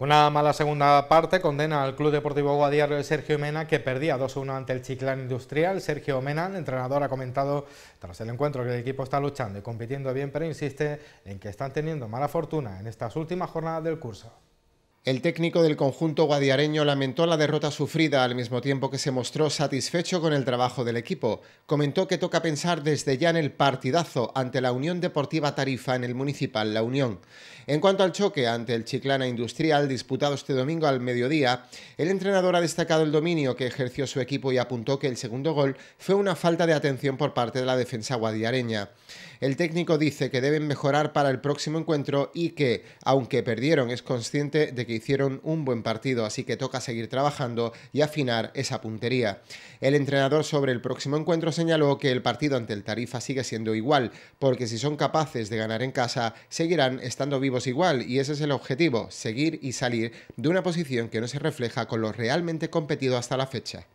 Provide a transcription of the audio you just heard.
Una mala segunda parte condena al Club Deportivo Guadiaro de Sergio Mena, que perdía 2-1 ante el Chiclán Industrial. Sergio Mena, el entrenador, ha comentado tras el encuentro que el equipo está luchando y compitiendo bien, pero insiste en que están teniendo mala fortuna en estas últimas jornadas del curso. El técnico del conjunto guadiareño lamentó la derrota sufrida al mismo tiempo que se mostró satisfecho con el trabajo del equipo. Comentó que toca pensar desde ya en el partidazo ante la Unión Deportiva Tarifa en el Municipal La Unión. En cuanto al choque ante el Chiclana Industrial disputado este domingo al mediodía, el entrenador ha destacado el dominio que ejerció su equipo y apuntó que el segundo gol fue una falta de atención por parte de la defensa guadiareña. El técnico dice que deben mejorar para el próximo encuentro y que, aunque perdieron, es consciente de que hicieron un buen partido, así que toca seguir trabajando y afinar esa puntería. El entrenador sobre el próximo encuentro señaló que el partido ante el Tarifa sigue siendo igual, porque si son capaces de ganar en casa, seguirán estando vivos igual y ese es el objetivo, seguir y salir de una posición que no se refleja con lo realmente competido hasta la fecha.